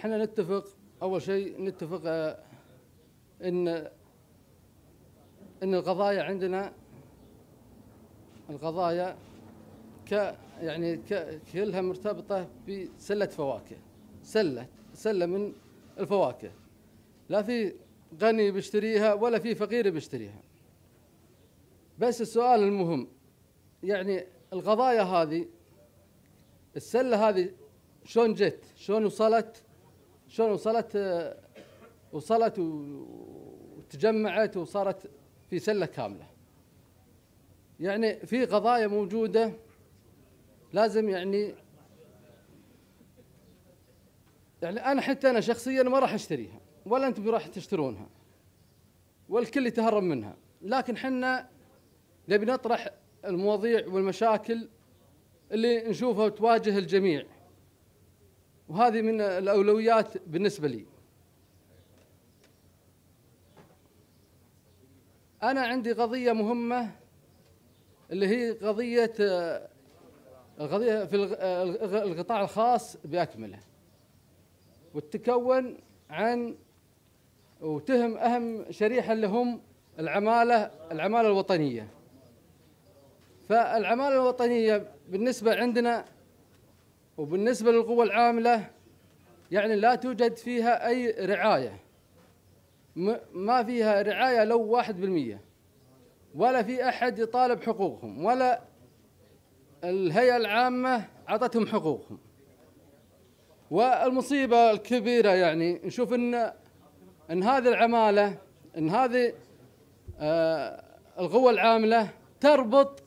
احنا نتفق اول شيء نتفق آه، ان ان القضايا عندنا القضايا ك يعني ك كلها مرتبطه بسله فواكه سله سله من الفواكه لا في غني بيشتريها ولا في فقير بيشتريها بس السؤال المهم يعني القضايا هذه السله هذه شلون جت شلون وصلت شلون وصلت وصلت وتجمعت وصارت في سله كامله يعني في قضايا موجوده لازم يعني يعني انا حتى انا شخصيا ما راح اشتريها ولا انتم راح تشترونها والكل يتهرب منها لكن حنا نبي نطرح المواضيع والمشاكل اللي نشوفها تواجه الجميع وهذه من الأولويات بالنسبة لي أنا عندي قضية مهمة اللي هي قضية قضية في القطاع الخاص بأكمله وتتكون عن وتهم أهم شريحة اللي هم العمالة العمالة الوطنية فالعمالة الوطنية بالنسبة عندنا وبالنسبة للقوى العاملة يعني لا توجد فيها أي رعاية ما فيها رعاية لو واحد بالمية ولا في أحد يطالب حقوقهم ولا الهيئة العامة عطتهم حقوقهم والمصيبة الكبيرة يعني نشوف أن أن هذه العمالة أن هذه آه القوى العاملة تربط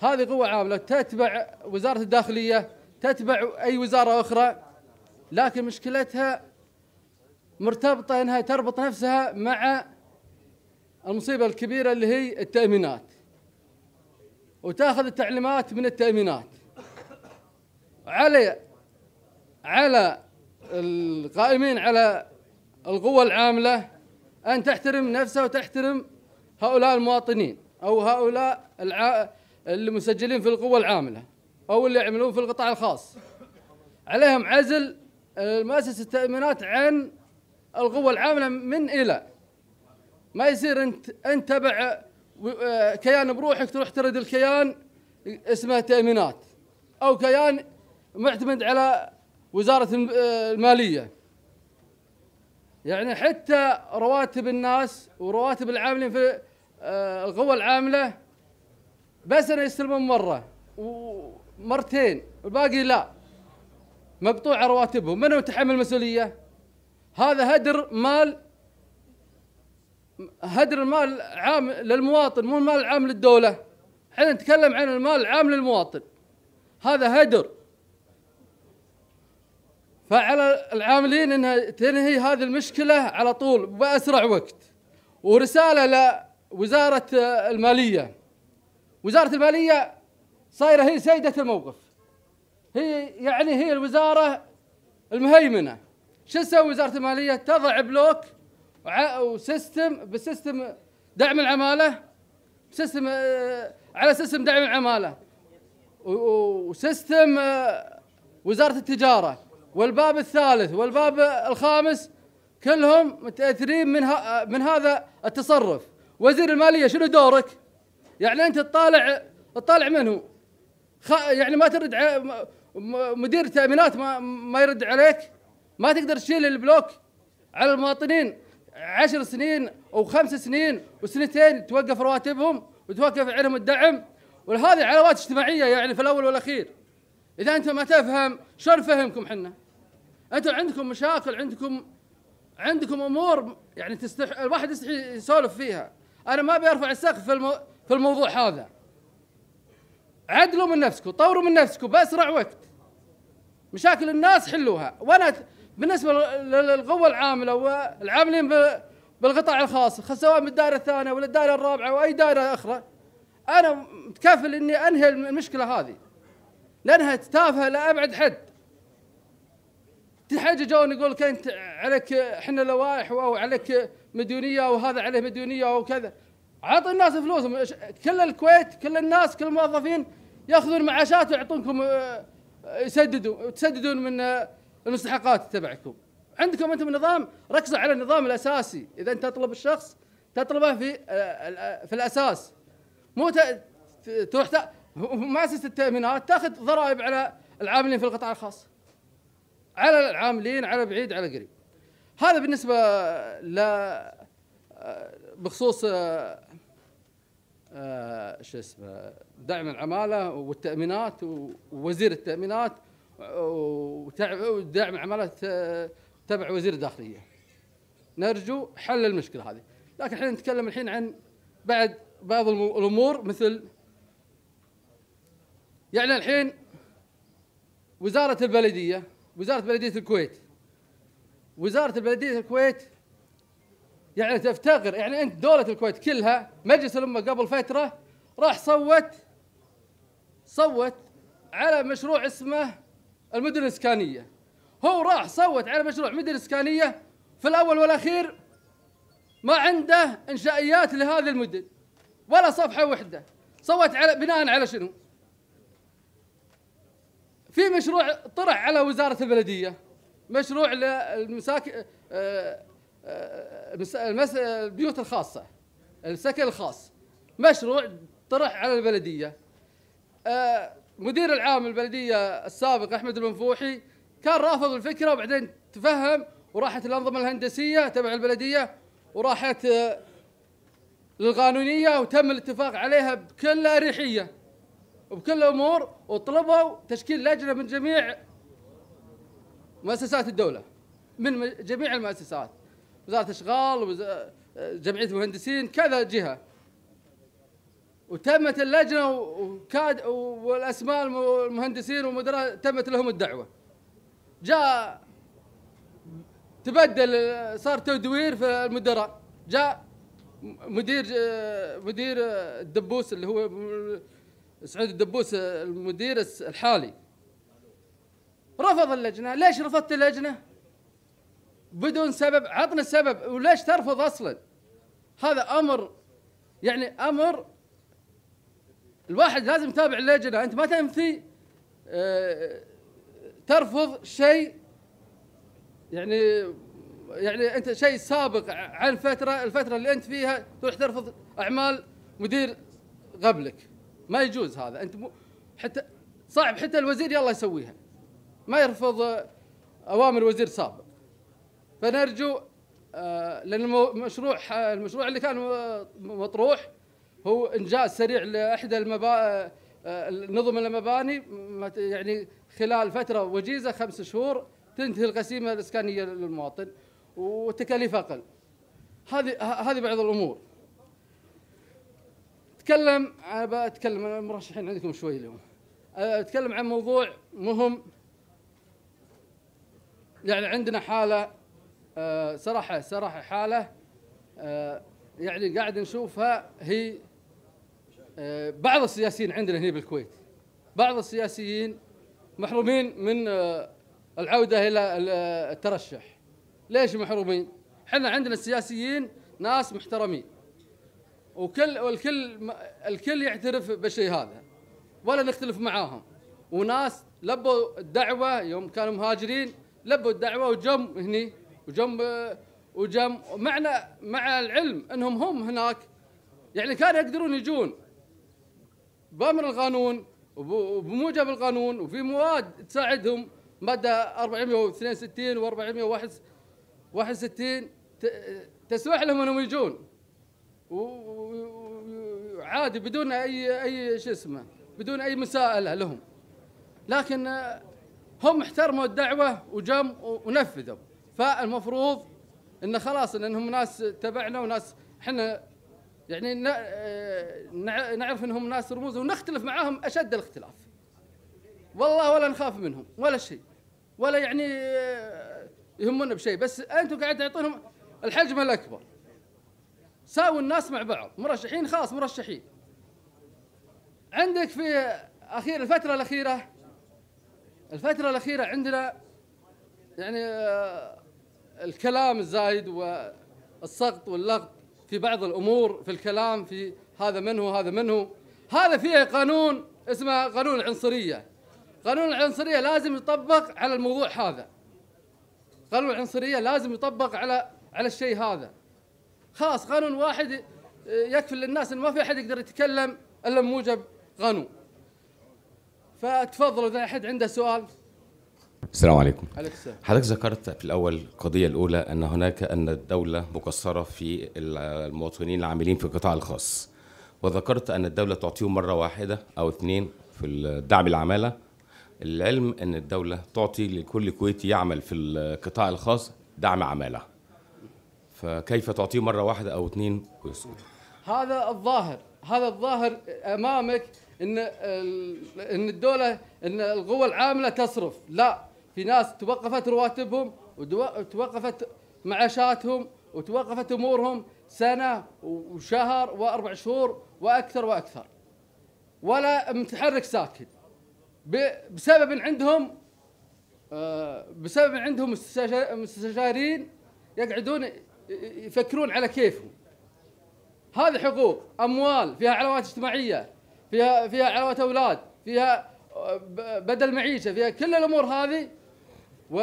هذه قوى عاملة تتبع وزارة الداخلية تتبع أي وزارة أخرى لكن مشكلتها مرتبطة أنها تربط نفسها مع المصيبة الكبيرة اللي هي التأمينات وتاخذ التعليمات من التأمينات على على القائمين على القوة العاملة أن تحترم نفسها وتحترم هؤلاء المواطنين أو هؤلاء المسجلين في القوة العاملة او اللي يعملون في القطاع الخاص عليهم عزل آه، مؤسسه التامينات عن القوه العامله من الى ما يصير انت انت تبع آه، كيان بروحك تروح ترد الكيان اسمه تامينات او كيان معتمد على وزاره آه، الماليه يعني حتى رواتب الناس ورواتب العاملين في القوى العامله بس انا يستلمون مره مرتين والباقي لا مقطوع رواتبهم من يتحمل المسؤوليه هذا هدر مال هدر المال عام للمواطن مو المال العام للدوله احنا نتكلم عن المال العام للمواطن هذا هدر فعلى العاملين انها تنهي هذه المشكله على طول باسرع وقت ورساله لوزاره الماليه وزاره الماليه صايره هي سيده الموقف هي يعني هي الوزاره المهيمنه شو تسوي وزاره الماليه تضع بلوك وسيستم بسيستم دعم العماله سيستم آه، على سيستم دعم العماله وسيستم آه، وزاره التجاره والباب الثالث والباب الخامس كلهم متاثرين من آه، من هذا التصرف وزير الماليه شنو دورك يعني انت تطالع تطالع منه يعني ما ترد مدير التامينات ما ما يرد عليك ما تقدر تشيل البلوك على المواطنين عشر سنين او خمس سنين وسنتين توقف رواتبهم وتوقف عليهم الدعم وهذه علاوات اجتماعيه يعني في الاول والاخير اذا انت ما تفهم شلون نفهمكم حنا انتم عندكم مشاكل عندكم عندكم امور يعني تستح... الواحد يستحي يسولف فيها انا ما بيرفع السقف في, المو... في الموضوع هذا عدلوا من نفسكم طوروا من نفسكم باسرع وقت مشاكل الناس حلوها وانا بالنسبه للقوه العامله والعاملين بالقطاع الخاص سواء من الدائره الثانيه ولا الدائره الرابعه واي دائره اخرى انا متكفل اني انهي المشكله هذه لانها تافهه لابعد حد تحجي جون يقول لك انت عليك احنا لوائح او عليك مديونيه وهذا عليه مديونيه وكذا اعطي الناس فلوسهم كل الكويت كل الناس كل الموظفين ياخذون معاشات ويعطونكم آه، آه، يسددوا تسددون من آه، المستحقات تبعكم عندكم انتم نظام ركزوا على النظام الاساسي اذا انت تطلب الشخص تطلبه في في الاساس مو تروح مؤسسه التامينات تاخذ ضرائب على العاملين في القطاع الخاص على العاملين على بعيد على قريب هذا بالنسبه ل بخصوص شو اسمه دعم العماله والتامينات ووزير التامينات ودعم العماله تبع وزير الداخليه نرجو حل المشكله هذه لكن احنا نتكلم الحين عن بعد بعض الامور مثل يعني الحين وزاره البلديه وزاره بلديه الكويت وزاره بلديه الكويت يعني تفتقر يعني انت دوله الكويت كلها مجلس الامه قبل فتره راح صوت صوت على مشروع اسمه المدن الإسكانية هو راح صوت على مشروع مدن إسكانية في الأول والأخير ما عنده إنشائيات لهذه المدن ولا صفحة وحدة صوت على بناء على شنو في مشروع طرح على وزارة البلدية مشروع للمساكن آه، آه، البيوت الخاصة السكن الخاص مشروع طرح على البلديه آه، مدير العام البلديه السابق احمد المنفوحي كان رافض الفكره وبعدين تفهم وراحت الانظمه الهندسيه تبع البلديه وراحت آه، للقانونيه وتم الاتفاق عليها بكل اريحيه وبكل أمور وطلبوا تشكيل لجنه من جميع مؤسسات الدوله من جميع المؤسسات وزاره اشغال وز... آه، جمعيه المهندسين كذا جهه وتمت اللجنه وكاد والاسماء المهندسين والمدراء تمت لهم الدعوه. جاء تبدل صار تدوير في المدراء، جاء مدير مدير الدبوس اللي هو سعود الدبوس المدير الحالي رفض اللجنه، ليش رفضت اللجنه؟ بدون سبب، عطنا السبب وليش ترفض اصلا؟ هذا امر يعني امر الواحد لازم يتابع اللجنه انت ما تنفي أه ترفض شيء يعني يعني انت شيء سابق عن فتره الفتره اللي انت فيها تروح ترفض اعمال مدير قبلك ما يجوز هذا انت حتى صعب حتى الوزير يلا يسويها ما يرفض آه، اوامر وزير سابق فنرجو آه، لان المشروع آه، المشروع اللي كان مطروح هو انجاز سريع لاحدى المبا... نظم المباني يعني خلال فتره وجيزه خمس شهور تنتهي القسيمه الاسكانيه للمواطن وتكاليف اقل. هذه هذه بعض الامور. اتكلم انا بتكلم انا المرشحين عندكم شوي اليوم. اتكلم عن موضوع مهم يعني عندنا حاله آه، صراحه صراحه حاله آه، يعني قاعد نشوفها هي آه، بعض السياسيين عندنا هنا بالكويت بعض السياسيين محرومين من آه، العوده الى آه، الترشح ليش محرومين احنا عندنا السياسيين ناس محترمين وكل والكل الكل يعترف بالشيء هذا ولا نختلف معاهم وناس لبوا الدعوه يوم كانوا مهاجرين لبوا الدعوه وجم هني وجم وجم معنا مع العلم انهم هم هناك يعني كانوا يقدرون يجون بامر القانون وبموجب القانون وفي مواد تساعدهم ماده 462 و 461 تسمح لهم انهم يجون وعادي بدون اي اي شو اسمه بدون اي مساءله لهم لكن هم احترموا الدعوه وجم ونفذوا فالمفروض ان خلاص انهم ناس تبعنا وناس احنا يعني آه، نعرف انهم ناس رموز ونختلف معاهم اشد الاختلاف والله ولا نخاف منهم ولا شيء ولا يعني آه، يهمنا بشيء بس انتم قاعد تعطونهم الحجم الاكبر ساووا الناس مع بعض مرشحين خلاص مرشحين عندك في اخير الفتره الاخيره الفتره الاخيره عندنا يعني آه، الكلام الزايد والسقط واللغط في بعض الأمور في الكلام في هذا منه هذا منه هذا فيه قانون اسمه قانون العنصرية قانون العنصرية لازم يطبق على الموضوع هذا قانون العنصرية لازم يطبق على على الشيء هذا خلاص قانون واحد آه، يكفي للناس ان ما في احد يقدر يتكلم الا بموجب قانون فتفضلوا اذا احد عنده سؤال السلام عليكم حضرتك ذكرت في الاول القضيه الاولى ان هناك ان الدوله مقصره في المواطنين العاملين في القطاع الخاص وذكرت ان الدوله تعطيهم مره واحده او اثنين في الدعم العماله العلم ان الدوله تعطي لكل كويتي يعمل في القطاع الخاص دعم عماله فكيف تعطيه مره واحده او اثنين ويسكت هذا الظاهر هذا الظاهر امامك ان ان الدوله ان القوى العامله تصرف لا في ناس توقفت رواتبهم وتوقفت معاشاتهم وتوقفت امورهم سنه وشهر واربع شهور واكثر واكثر ولا متحرك ساكن بسبب عندهم آه، بسبب عندهم مستشارين يقعدون يفكرون على كيفهم هذه حقوق اموال فيها علامات اجتماعيه فيها فيها علامات اولاد فيها آه، بدل معيشه فيها كل الامور هذه و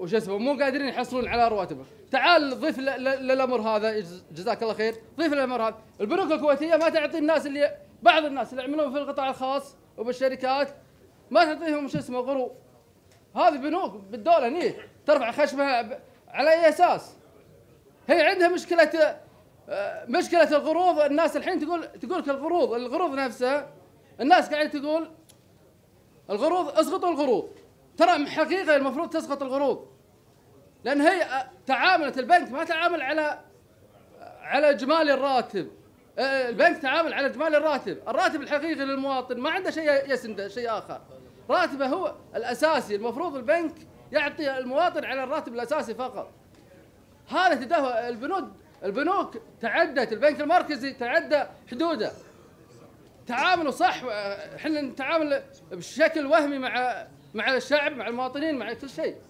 وش اسمه مو قادرين يحصلون على رواتبهم تعال ضيف للامر هذا جزاك الله خير ضيف للامر هذا البنوك الكويتيه ما تعطي الناس اللي بعض الناس اللي يعملون في القطاع الخاص وبالشركات ما تعطيهم شو اسمه قروض هذه بنوك بالدوله هني ترفع خشمها على اي اساس هي عندها مشكله آه، مشكله القروض الناس الحين تقول تقول لك القروض القروض نفسها الناس قاعده تقول القروض اسقطوا القروض ترى حقيقه المفروض تسقط القروض لان هي تعاملت البنك ما تعامل على على اجمالي الراتب البنك تعامل على اجمالي الراتب الراتب الحقيقي للمواطن ما عنده شيء يسنده شيء اخر راتبه هو الاساسي المفروض البنك يعطي المواطن على الراتب الاساسي فقط هذا تدهور البنود البنوك تعدت البنك المركزي تعدى حدوده تعاملوا صح احنا نتعامل بشكل وهمي مع مع الشعب مع المواطنين مع كل شيء